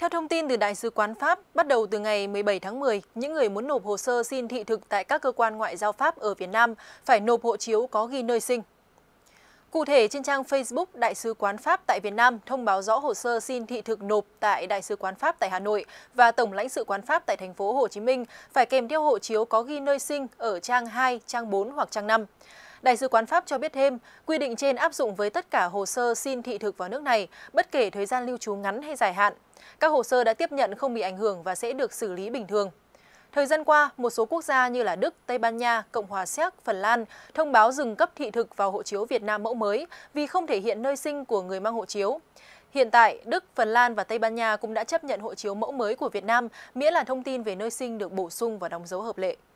Theo thông tin từ Đại sứ quán Pháp, bắt đầu từ ngày 17 tháng 10, những người muốn nộp hồ sơ xin thị thực tại các cơ quan ngoại giao Pháp ở Việt Nam phải nộp hộ chiếu có ghi nơi sinh. Cụ thể, trên trang Facebook Đại sứ quán Pháp tại Việt Nam thông báo rõ hồ sơ xin thị thực nộp tại Đại sứ quán Pháp tại Hà Nội và Tổng lãnh sự quán Pháp tại thành phố Hồ Chí Minh phải kèm theo hộ chiếu có ghi nơi sinh ở trang 2, trang 4 hoặc trang 5. Đại sứ quán Pháp cho biết thêm, quy định trên áp dụng với tất cả hồ sơ xin thị thực vào nước này, bất kể thời gian lưu trú ngắn hay dài hạn. Các hồ sơ đã tiếp nhận không bị ảnh hưởng và sẽ được xử lý bình thường. Thời gian qua, một số quốc gia như là Đức, Tây Ban Nha, Cộng hòa Séc, Phần Lan thông báo dừng cấp thị thực vào hộ chiếu Việt Nam mẫu mới vì không thể hiện nơi sinh của người mang hộ chiếu. Hiện tại, Đức, Phần Lan và Tây Ban Nha cũng đã chấp nhận hộ chiếu mẫu mới của Việt Nam, miễn là thông tin về nơi sinh được bổ sung và đóng dấu hợp lệ.